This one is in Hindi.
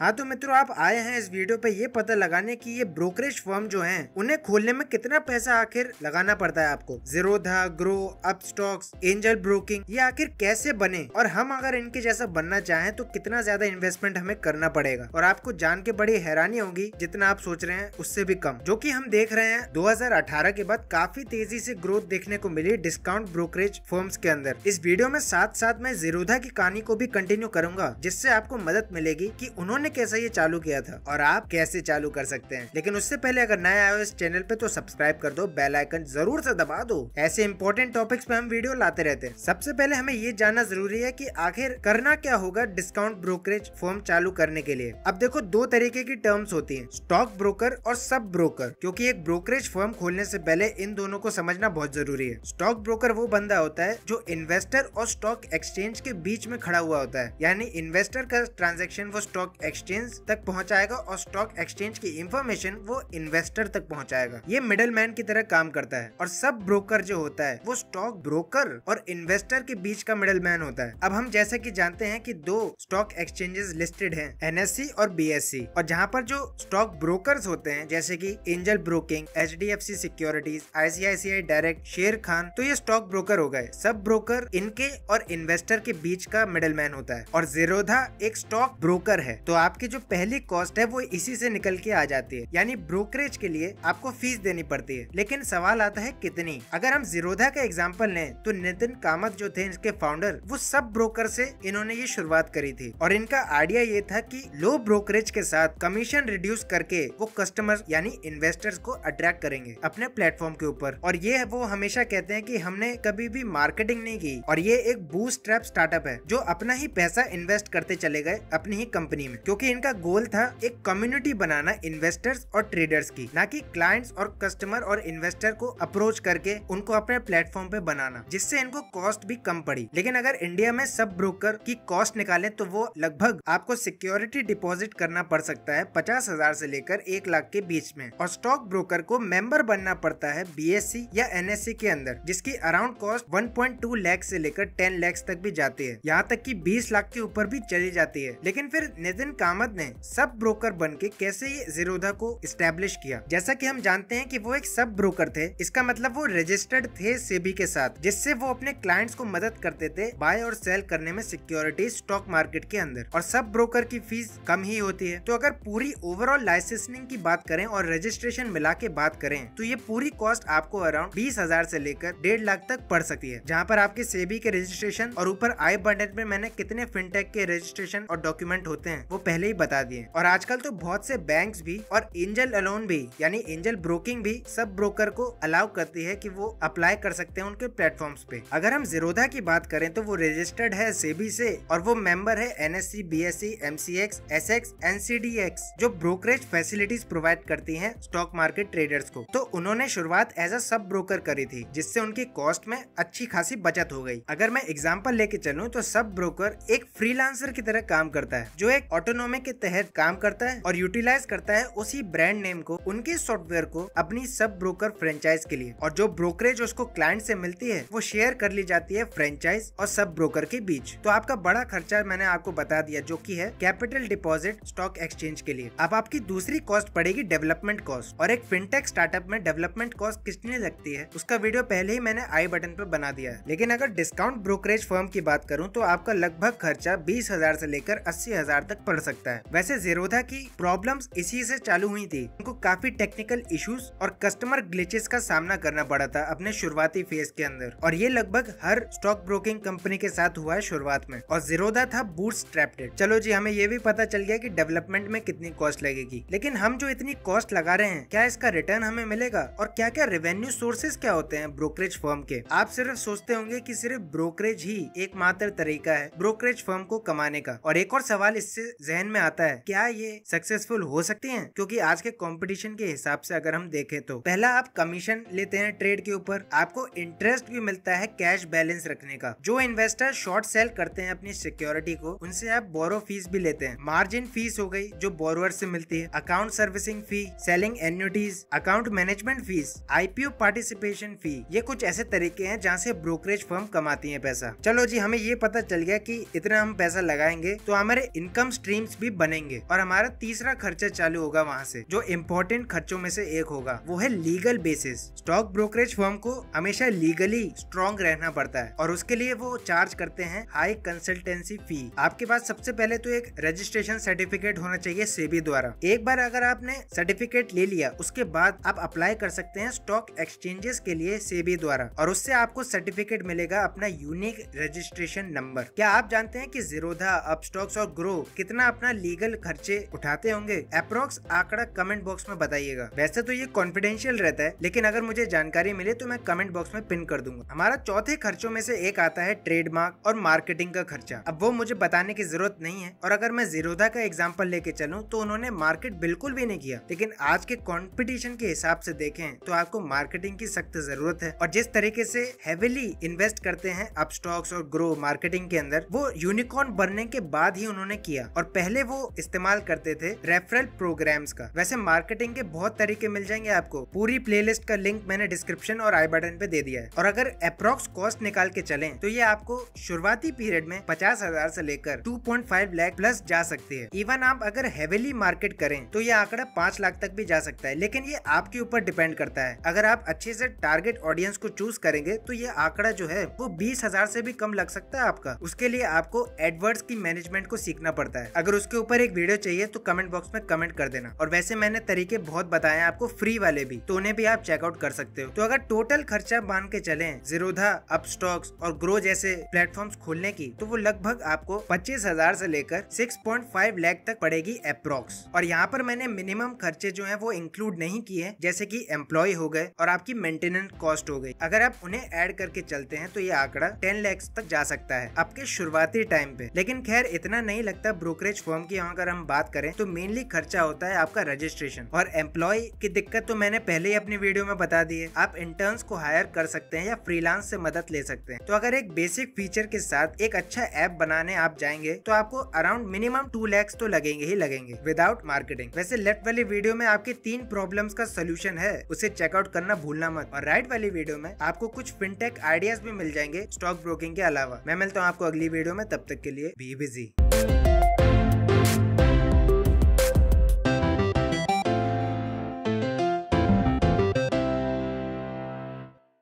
हाँ तो मित्रों आप आए हैं इस वीडियो पे ये पता लगाने कि ये ब्रोकरेज फर्म जो हैं उन्हें खोलने में कितना पैसा आखिर लगाना पड़ता है आपको जीरोधा ग्रो अप स्टॉक्स एंजल ब्रोकिंग ये आखिर कैसे बने और हम अगर इनके जैसा बनना चाहें तो कितना ज्यादा इन्वेस्टमेंट हमें करना पड़ेगा और आपको जान के बड़ी हैरानी होगी जितना आप सोच रहे हैं उससे भी कम जो की हम देख रहे हैं दो के बाद काफी तेजी ऐसी ग्रोथ देखने को मिली डिस्काउंट ब्रोकरेज फॉर्म के अंदर इस वीडियो में साथ साथ मैं जीरोधा की कहानी को भी कंटिन्यू करूंगा जिससे आपको मदद मिलेगी की उन्होंने मैंने कैसे ये चालू किया था और आप कैसे चालू कर सकते हैं लेकिन उससे पहले अगर नया आयो इस चैनल पे तो सब्सक्राइब कर दो बेल आइकन जरूर से दबा दो ऐसे इंपॉर्टेंट टॉपिक्स पे हम वीडियो लाते रहते हैं सबसे पहले हमें ये जानना जरूरी है की आखिर करना क्या होगा डिस्काउंट ब्रोकरेज फॉर्म चालू करने के लिए अब देखो दो तरीके की टर्म्स होती है स्टॉक ब्रोकर और सब ब्रोकर क्यूँकी एक ब्रोकरेज फॉर्म खोलने से पहले इन दोनों को समझना बहुत जरूरी है स्टॉक ब्रोकर वो बंदा होता है जो इन्वेस्टर और स्टॉक एक्सचेंज के बीच में खड़ा हुआ होता है यानी इन्वेस्टर का ट्रांजेक्शन वो स्टॉक एक्सचेंज तक पहुंचाएगा और स्टॉक एक्सचेंज की इन्फॉर्मेशन वो इन्वेस्टर तक पहुंचाएगा ये मिडल मैन की तरह काम करता है और सब ब्रोकर जो होता है वो स्टॉक ब्रोकर और इन्वेस्टर के बीच का मिडल मैन होता है अब हम जैसे की जानते हैं की दो स्टॉक एक्सचेंजेस लिस्टेड है एन और बी e। और जहाँ पर जो स्टॉक ब्रोकर होते हैं जैसे की Angel Broking H D F C securities ICICI direct Sharekhan तो ये स्टॉक ब्रोकर हो गए सब ब्रोकर इनके और इन्वेस्टर के बीच का मिडल मैन होता है और जीरोधा एक स्टॉक ब्रोकर है तो आप आपकी जो पहली कॉस्ट है वो इसी से निकल के आ जाती है यानी ब्रोकरेज के लिए आपको फीस देनी पड़ती है लेकिन सवाल आता है कितनी अगर हम जीरोधा का एग्जाम्पल लें तो नितिन कामत जो थे इसके फाउंडर वो सब ब्रोकर से इन्होंने ये शुरुआत करी थी और इनका आइडिया ये था की लो ब्रोकरेज के साथ कमीशन रिड्यूस करके वो कस्टमर यानी इन्वेस्टर्स को अट्रैक्ट करेंगे अपने प्लेटफॉर्म के ऊपर और ये वो हमेशा कहते हैं कि हमने कभी भी मार्केटिंग नहीं की और ये एक बूस्ट ट्रैप स्टार्टअप है जो अपना ही पैसा इन्वेस्ट करते चले गए अपनी ही कंपनी में क्योंकि क्योंकि इनका गोल था एक कम्युनिटी बनाना इन्वेस्टर्स और ट्रेडर्स की ना कि क्लाइंट्स और कस्टमर और इन्वेस्टर को अप्रोच करके उनको अपने प्लेटफॉर्म पे बनाना जिससे इनको कॉस्ट भी कम पड़ी लेकिन अगर इंडिया में सब ब्रोकर की कॉस्ट निकाले तो वो लगभग आपको सिक्योरिटी डिपॉजिट करना पड़ सकता है पचास हजार से लेकर एक लाख के बीच में और स्टॉक ब्रोकर को मेंबर बनना पड़ता है बी e या एन e के अंदर जिसकी अराउंड कॉस्ट वन लाख से लेकर टेन लैक्स तक भी जाती है यहाँ तक की बीस लाख के ऊपर भी चली जाती है लेकिन फिर नितिन कामत ने सब ब्रोकर बन के कैसे जीरोधा को स्टेब्लिश किया जैसा कि हम जानते हैं कि वो एक सब ब्रोकर थे इसका मतलब वो रजिस्टर्ड थे सेबी के साथ जिससे वो अपने क्लाइंट्स को मदद करते थे बाय और सेल करने में सिक्योरिटी स्टॉक मार्केट के अंदर और सब ब्रोकर की फीस कम ही होती है तो अगर पूरी ओवरऑल लाइसेंसिंग की बात करें और रजिस्ट्रेशन मिला के बात करें तो ये पूरी कॉस्ट आपको अराउंड बीस हजार ऐसी लेकर डेढ़ लाख तक पड़ सकती है जहाँ पर आपके सेबी के रजिस्ट्रेशन और ऊपर आई बंडेट में मैंने कितने फिनटेक के रजिस्ट्रेशन और डॉक्यूमेंट होते हैं वो पहले ही बता दिए और आजकल तो बहुत से बैंक भी और एंजल अलोन भी यानी एंजल ब्रोकिंग भी सब ब्रोकर को अलाउ करती है की वो अप्लाई कर सकते हैं उनके प्लेटफॉर्म पे अगर हम जीरोधा की बात करें तो वो रजिस्टर्ड है सेबी से और वो मेंबर है N S C B S C M C X S X N C D X जो ब्रोकरेज फैसिलिटीज प्रोवाइड करती है स्टॉक मार्केट ट्रेडर्स को तो उन्होंने शुरुआत एज अ सब ब्रोकर करी थी जिससे उनकी कॉस्ट में अच्छी खासी बचत हो गई अगर मैं एग्जाम्पल लेके चलूँ तो सब ब्रोकर एक फ्रीलांसर की तरह काम करता है जो एक ऑटो इकोनॉमी के तहत काम करता है और यूटिलाइज करता है उसी ब्रांड नेम को उनके सॉफ्टवेयर को अपनी सब ब्रोकर फ्रेंचाइज के लिए और जो ब्रोकरेज उसको क्लाइंट से मिलती है वो शेयर कर ली जाती है फ्रेंचाइज और सब ब्रोकर के बीच तो आपका बड़ा खर्चा मैंने आपको बता दिया जो की है कैपिटल डिपोजिट स्टॉक एक्सचेंज के लिए अब आपकी दूसरी कॉस्ट पड़ेगी डेवलपमेंट कॉस्ट और एक फिनटेक स्टार्टअप में डेवलपमेंट कॉस्ट कितनी लगती है उसका वीडियो पहले ही मैंने आई बटन पर बना दिया है लेकिन अगर डिस्काउंट ब्रोकरेज फर्म की बात करूँ तो आपका लगभग खर्चा बीस हजार ऐसी लेकर अस्सी हजार तक पड़ सकता है वैसे जेरोधा की प्रॉब्लम्स इसी से चालू हुई थी उनको काफी टेक्निकल इश्यूज और कस्टमर ग्लिचेस का सामना करना पड़ा था अपने शुरुआती फेज के अंदर और ये लगभग हर स्टॉक ब्रोकिंग कंपनी के साथ हुआ है शुरुआत में और जीरोधा था बूट चलो जी हमें ये भी पता चल गया की डेवलपमेंट में कितनी कॉस्ट लगेगी लेकिन हम जो इतनी कॉस्ट लगा रहे हैं क्या इसका रिटर्न हमें मिलेगा और क्या क्या रेवेन्यू सोर्सेज क्या होते हैं ब्रोकरेज फर्म के आप सिर्फ सोचते होंगे की सिर्फ ब्रोकरेज ही एकमात्र तरीका है ब्रोकरेज फर्म को कमाने का और एक और सवाल इससे जहन में आता है क्या ये सक्सेसफुल हो सकती हैं क्योंकि आज के कंपटीशन के हिसाब से अगर हम देखें तो पहला आप कमीशन लेते हैं ट्रेड के ऊपर आपको इंटरेस्ट भी मिलता है कैश बैलेंस रखने का जो इन्वेस्टर शॉर्ट सेल करते हैं अपनी सिक्योरिटी को उनसे आप बोरो फीस भी लेते हैं मार्जिन फीस हो गई जो बोरोवर से मिलती है account servicing fee selling annuities account management fees IPO participation fee ये कुछ ऐसे तरीके हैं जहाँ से ब्रोकरेज फर्म कमाती है पैसा चलो जी हमें ये पता चल गया की इतना हम पैसा लगाएंगे तो हमारे इनकम स्ट्रीम अकाउंट्स भी बनेंगे और हमारा तीसरा खर्चा चालू होगा वहाँ से जो इम्पोर्टेंट खर्चों में से एक होगा वो है legal basis stock brokerage form को हमेशा लीगली स्ट्रॉन्ग रहना पड़ता है और उसके लिए वो चार्ज करते हैं हाई कंसल्टेंसी फी आपके पास सबसे पहले तो एक रजिस्ट्रेशन सर्टिफिकेट होना चाहिए सेबी द्वारा एक बार अगर आपने सर्टिफिकेट ले लिया उसके बाद आप अप्लाई कर सकते हैं स्टॉक एक्सचेंजेस के लिए सेबी द्वारा और उससे आपको सर्टिफिकेट मिलेगा अपना यूनिक रजिस्ट्रेशन नंबर क्या आप जानते हैं की जीरोधा अपस्टॉक्स और ग्रो कितना अपना लीगल खर्चे उठाते होंगे अप्रोक्स आंकड़ा कमेंट बॉक्स में बताइएगा वैसे तो ये कॉन्फिडेंशियल रहता है लेकिन अगर मुझे जानकारी मिले तो मैं कमेंट बॉक्स में पिन कर दूंगा हमारा चौथे खर्चों में से एक आता है ट्रेडमार्क और मार्केटिंग का खर्चा अब वो मुझे बताने की जरूरत नहीं है और अगर मैं जीरोधा का एग्जाम्पल लेके चलूँ तो उन्होंने मार्केट बिल्कुल भी नहीं किया लेकिन आज के कॉम्पिटिशन के हिसाब से देखें तो आपको मार्केटिंग की सख्त जरूरत है और जिस तरीके से हेविली इन्वेस्ट करते हैं अब स्टॉक्स और ग्रो मार्केटिंग के अंदर वो यूनिकॉर्न बनने के बाद ही उन्होंने किया और पहले पहले वो इस्तेमाल करते थे रेफरल प्रोग्राम्स का वैसे मार्केटिंग के बहुत तरीके मिल जाएंगे आपको पूरी प्लेलिस्ट का लिंक मैंने डिस्क्रिप्शन और आई बटन पे दे दिया है और अगर अप्रोक्स कॉस्ट निकाल के चले तो ये आपको शुरुआती पीरियड में पचास हजार लेकर two point five lakh plus जा सकती है इवन आप अगर हेवीली मार्केट करें तो ये आंकड़ा पांच लाख तक भी जा सकता है लेकिन ये आपके ऊपर डिपेंड करता है अगर आप अच्छे से टारगेट ऑडियंस को चूज करेंगे तो ये आंकड़ा जो है वो बीस हजार से भी कम लग सकता है आपका उसके लिए आपको एडवर्ड्स की मैनेजमेंट को सीखना पड़ता है अगर उसके ऊपर एक वीडियो चाहिए तो कमेंट बॉक्स में कमेंट कर देना और वैसे मैंने तरीके बहुत बताए आपको फ्री वाले भी तो उन्हें भी आप चेकआउट कर सकते हो तो अगर टोटल खर्चा मान के चले जीरोधा अपस्टॉक्स और ग्रो जैसे प्लेटफॉर्म खोलने की तो वो लगभग आपको पच्चीस हजार ऐसी लेकर सिक्स पॉइंट फाइव लैख तक पड़ेगी अप्रोक्स और यहाँ पर मैंने मिनिमम खर्चे जो है वो इंक्लूड नहीं किए जैसे की एम्प्लॉय हो गए और आपकी मेंटेनेंस कॉस्ट हो गई अगर आप उन्हें एड करके चलते हैं तो ये आंकड़ा टेन लैक्स तक जा सकता है आपके शुरुआती टाइम पे लेकिन खैर इतना नहीं लगता ब्रोकरेज सर्च फॉर्म की यहाँ अगर हम बात करें तो मेनली खर्चा होता है आपका रजिस्ट्रेशन और एम्प्लॉय की दिक्कत तो मैंने पहले ही अपनी वीडियो में बता दी है आप इंटर्न को हायर कर सकते हैं या फ्रीलांस से मदद ले सकते हैं तो अगर एक बेसिक फीचर के साथ एक अच्छा ऐप बनाने आप जाएंगे तो आपको अराउंड मिनिमम टू लैक्स तो लगेंगे ही लगेंगे विदाउट मार्केटिंग वैसे लेफ्ट वाली वीडियो में आपके तीन प्रॉब्लम का सोल्यूशन है उसे चेकआउट करना भूलना मत और राइट वाली वीडियो में आपको कुछ फिनटेक आइडियाज भी मिल जाएंगे स्टॉक ब्रोकिंग के अलावा मैं मिलता हूँ आपको अगली वीडियो में तब तक के लिए बी बिजी